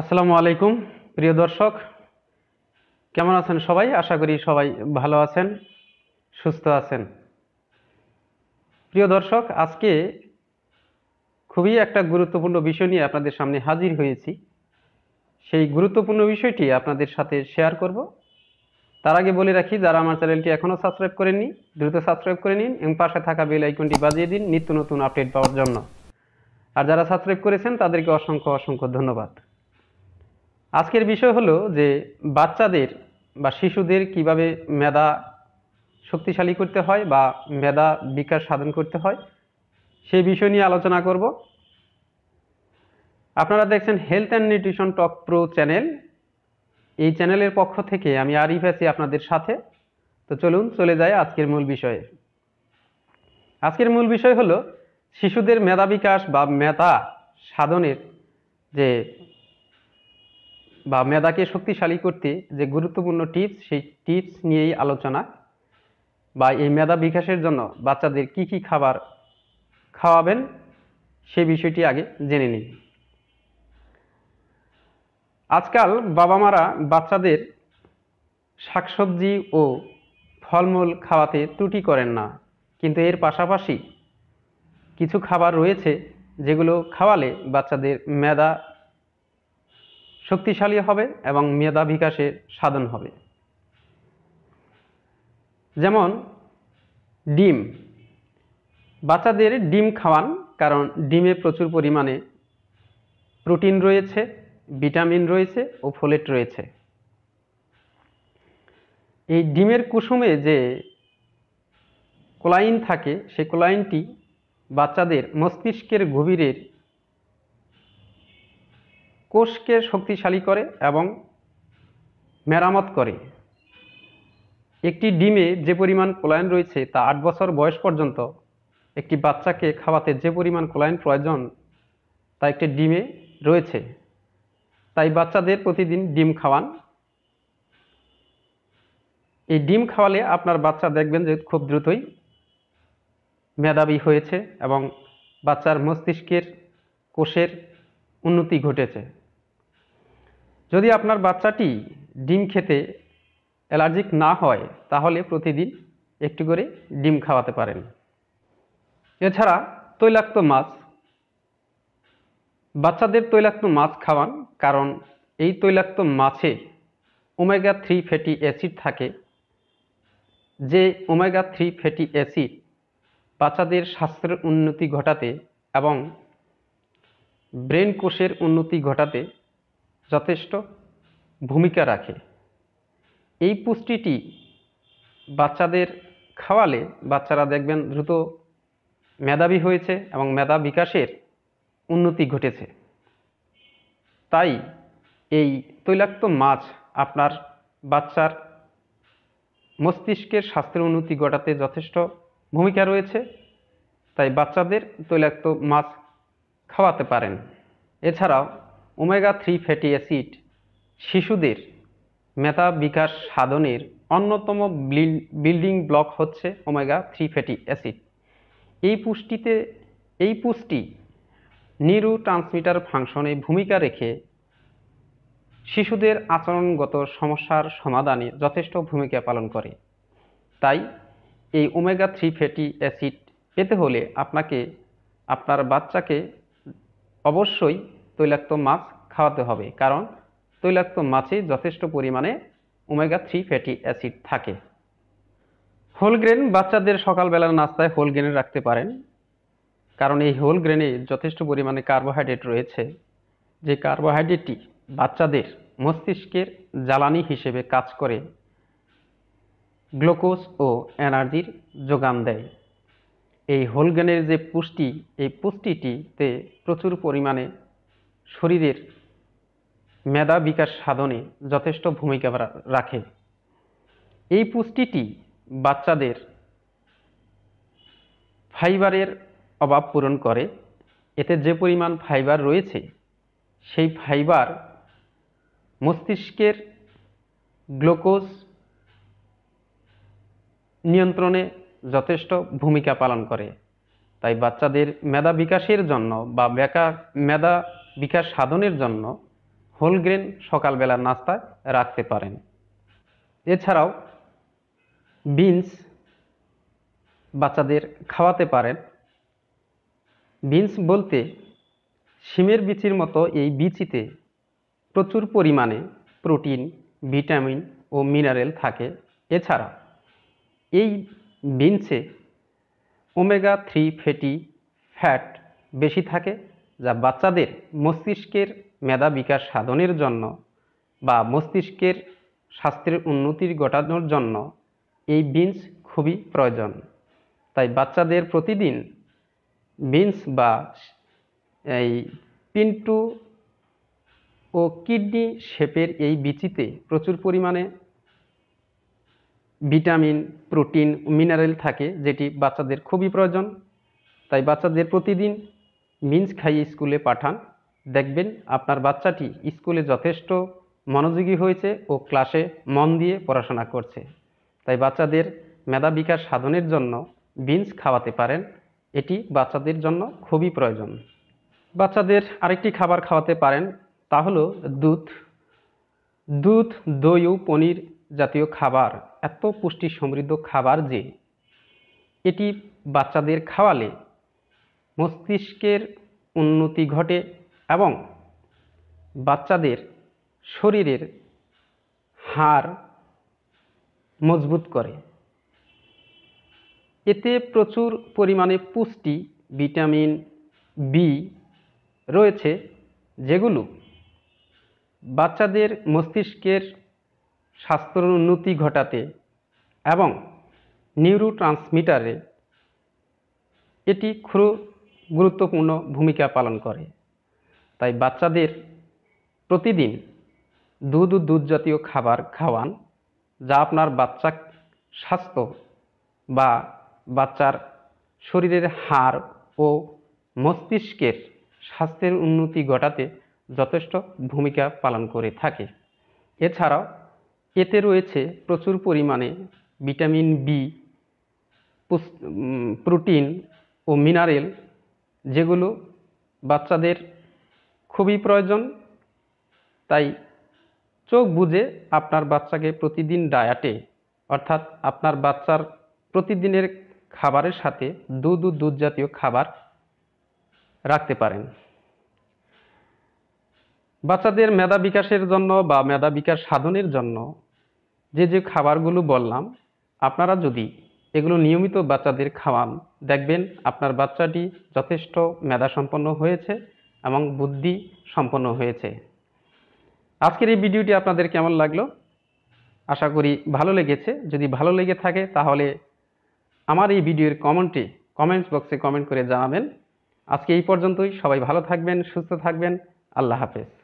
আসসালামু আলাইকুম প্রিয় দর্শক কেমন আছেন সবাই আশা করি সবাই ভালো আছেন সুস্থ আছেন প্রিয় দর্শক আজকে খুবই একটা গুরুত্বপূর্ণ বিষয় নিয়ে আপনাদের সামনে হাজির হয়েছি সেই গুরুত্বপূর্ণ বিষয়টি আপনাদের সাথে শেয়ার করব তার আগে বলে রাখি যারা আমার চ্যানেলটি এখনও সাবস্ক্রাইব করেননি দ্রুত সাবস্ক্রাইব করে নিন এবং পাশে থাকা বেল আইকনটি বাজিয়ে দিন নিত্য নতুন আপডেট পাওয়ার জন্য আর যারা সাবস্ক্রাইব করেছেন তাদেরকে অসংখ্য অসংখ্য ধন্যবাদ আজকের বিষয় হলো যে বাচ্চাদের বা শিশুদের কিভাবে মেধা শক্তিশালী করতে হয় বা মেধা বিকাশ সাধন করতে হয় সেই বিষয় নিয়ে আলোচনা করব আপনারা দেখছেন health and nutrition talk pro channel এই চ্যানেলের পক্ষ থেকে আমি আরিফ আছি আপনাদের সাথে তো চলুন চলে যাই আজকের মূল বিষয়ে আজকের মূল বিষয় হলো শিশুদের মেধা বিকাশ বা মেধা সাধনের যে বা মেধাকে শক্তিশালী করতে যে গুরুত্বপূর্ণ টিপস সেই টিপস নিয়েই আলোচনা বা এই মেধা বিকাশের জন্য বাচ্চাদের কি কি খাবার খাওয়াবেন সে বিষয়টি আগে জেনে নিন আজকাল বাবা মারা বাচ্চাদের শাকসবজি ও ফলমূল খাওয়াতে ত্রুটি করেন না কিন্তু এর পাশাপাশি কিছু খাবার রয়েছে যেগুলো খাওয়ালে বাচ্চাদের মেধা শক্তিশালী হবে এবং মেধা বিকাশে সাধন হবে যেমন ডিম বাচ্চাদের ডিম খাওয়ান কারণ ডিমে প্রচুর পরিমাণে প্রোটিন রয়েছে ভিটামিন রয়েছে ও ফোলেট রয়েছে এই ডিমের কুসুমে যে কোলাইন থাকে সেই কোলাইনটি বাচ্চাদের মস্তিষ্কের গভীরের কোষকে শক্তিশালী করে এবং মেরামত করে একটি ডিমে যে পরিমাণ কোলায়ন রয়েছে তা আট বছর বয়স পর্যন্ত একটি বাচ্চাকে খাওয়াতে যে পরিমাণ কোলাইন প্রয়োজন তা একটি ডিমে রয়েছে তাই বাচ্চাদের প্রতিদিন ডিম খাওয়ান এই ডিম খাওয়ালে আপনার বাচ্চা দেখবেন যে খুব দ্রুতই মেধাবী হয়েছে এবং বাচ্চার মস্তিষ্কের কোষের উন্নতি ঘটেছে যদি আপনার বাচ্চাটি ডিম খেতে অ্যালার্জিক না হয় তাহলে প্রতিদিন একটু করে ডিম খাওয়াতে পারেন এছাড়া তৈলাক্ত মাছ বাচ্চাদের তৈলাক্ত মাছ খাওয়ান কারণ এই তৈলাক্ত মাছে ওমেগা থ্রি ফ্যাটি অ্যাসিড থাকে যে ওমেগা থ্রি ফ্যাটি অ্যাসিড বাচ্চাদের স্বাস্থ্যের উন্নতি ঘটাতে এবং ব্রেন কোষের উন্নতি ঘটাতে যথেষ্ট ভূমিকা রাখে এই পুষ্টিটি বাচ্চাদের খাওয়ালে বাচ্চারা দেখবেন দ্রুত মেধাবী হয়েছে এবং মেধা বিকাশের উন্নতি ঘটেছে তাই এই তৈলাক্ত মাছ আপনার বাচ্চার মস্তিষ্কের স্বাস্থ্যের উন্নতি ঘটাতে যথেষ্ট ভূমিকা রয়েছে তাই বাচ্চাদের তৈলাক্ত মাছ খাওয়াতে পারেন এছাড়াও ওমেগা থ্রি ফ্যাটি অ্যাসিড শিশুদের মেধা বিকাশ সাধনের অন্যতম বিল্ডিং ব্লক হচ্ছে ওমেগা থ্রি ফ্যাটি অ্যাসিড এই পুষ্টিতে এই পুষ্টি নিরু ট্রান্সমিটার ফাংশনে ভূমিকা রেখে শিশুদের আচরণগত সমস্যার সমাধানে যথেষ্ট ভূমিকা পালন করে তাই এই ওমেগা থ্রি ফ্যাটি অ্যাসিড পেতে হলে আপনাকে আপনার বাচ্চাকে অবশ্যই তৈলাক্ত মাছ খাওয়াতে হবে কারণ তৈলাক্ত মাছে যথেষ্ট পরিমাণে ওমেগা থ্রি ফ্যাটি অ্যাসিড থাকে হোল গ্রেন বাচ্চাদের সকালবেলার নাস্তায় হোল গ্রেনে রাখতে পারেন কারণ এই হোল গ্রেনে যথেষ্ট পরিমাণে কার্বোহাইড্রেট রয়েছে যে কার্বোহাইড্রেটটি বাচ্চাদের মস্তিষ্কের জ্বালানি হিসেবে কাজ করে গ্লুকোজ ও এনার্জির যোগান দেয় এই হোলগ্রেনের যে পুষ্টি এই পুষ্টিটিতে প্রচুর পরিমাণে শরীরের মেধা বিকাশ সাধনে যথেষ্ট ভূমিকা রাখে এই পুষ্টিটি বাচ্চাদের ফাইবারের অভাব পূরণ করে এতে যে পরিমাণ ফাইবার রয়েছে সেই ফাইবার মস্তিষ্কের গ্লুকোজ নিয়ন্ত্রণে যথেষ্ট ভূমিকা পালন করে তাই বাচ্চাদের মেধা বিকাশের জন্য বা বেকার মেধা বিকাশ সাধনের জন্য হোলগ্রেন সকালবেলার নাস্তায় রাখতে পারেন এছাড়াও বিনস বাচ্চাদের খাওয়াতে পারেন বিনস বলতে শিমের বিচির মতো এই বিচিতে প্রচুর পরিমাণে প্রোটিন ভিটামিন ও মিনারেল থাকে এছাড়া এই বিনসে ওমেগা থ্রি ফ্যাটি ফ্যাট বেশি থাকে যা বাচ্চাদের মস্তিষ্কের মেধা বিকাশ সাধনের জন্য বা মস্তিষ্কের স্বাস্থ্যের উন্নতির ঘটানোর জন্য এই বিনস খুবই প্রয়োজন তাই বাচ্চাদের প্রতিদিন বিনস বা এই পিন্টু ও কিডনি শেপের এই বিচিতে প্রচুর পরিমাণে ভিটামিন প্রোটিন মিনারেল থাকে যেটি বাচ্চাদের খুবই প্রয়োজন তাই বাচ্চাদের প্রতিদিন মিনস খাইয়ে স্কুলে পাঠান দেখবেন আপনার বাচ্চাটি স্কুলে যথেষ্ট মনোযোগী হয়েছে ও ক্লাসে মন দিয়ে পড়াশোনা করছে তাই বাচ্চাদের মেধা বিকাশ সাধনের জন্য বিনস খাওয়াতে পারেন এটি বাচ্চাদের জন্য খুবই প্রয়োজন বাচ্চাদের আরেকটি খাবার খাওয়াতে পারেন তা হলো দুধ দুধ দই ও পনির জাতীয় খাবার এত পুষ্টি সমৃদ্ধ খাবার যে এটি বাচ্চাদের খাওয়ালে মস্তিষ্কের উন্নতি ঘটে এবং বাচ্চাদের শরীরের হার মজবুত করে এতে প্রচুর পরিমাণে পুষ্টি ভিটামিন বি রয়েছে যেগুলো বাচ্চাদের মস্তিষ্কের স্বাস্থ্যর উন্নতি ঘটাতে এবং নিউরো ট্রান্সমিটারে এটি খুব গুরুত্বপূর্ণ ভূমিকা পালন করে তাই বাচ্চাদের প্রতিদিন দুধ ও দুধ জাতীয় খাবার খাওয়ান যা আপনার বাচ্চা স্বাস্থ্য বা বাচ্চার শরীরের হাড় ও মস্তিষ্কের স্বাস্থ্যের উন্নতি ঘটাতে যথেষ্ট ভূমিকা পালন করে থাকে এছাড়াও এতে রয়েছে প্রচুর পরিমাণে ভিটামিন বি প্রোটিন ও মিনারেল যেগুলো বাচ্চাদের খুবই প্রয়োজন তাই চোখ বুঝে আপনার বাচ্চাকে প্রতিদিন ডায়াটে অর্থাৎ আপনার বাচ্চার প্রতিদিনের খাবারের সাথে দুধ দুধ জাতীয় খাবার রাখতে পারেন বাচ্চাদের মেধা বিকাশের জন্য বা মেধা বিকাশ সাধনের জন্য যে যে খাবারগুলো বললাম আপনারা যদি এগুলো নিয়মিত বাচ্চাদের খাওয়ান দেখবেন আপনার বাচ্চাটি যথেষ্ট মেধা সম্পন্ন হয়েছে এবং বুদ্ধি সম্পন্ন হয়েছে আজকের এই ভিডিওটি আপনাদের কেমন লাগলো আশা করি ভালো লেগেছে যদি ভালো লেগে থাকে তাহলে আমার এই ভিডিওর কমেন্টে কমেন্টস বক্সে কমেন্ট করে জানাবেন আজকে এই পর্যন্তই সবাই ভালো থাকবেন সুস্থ থাকবেন আল্লাহ হাফেজ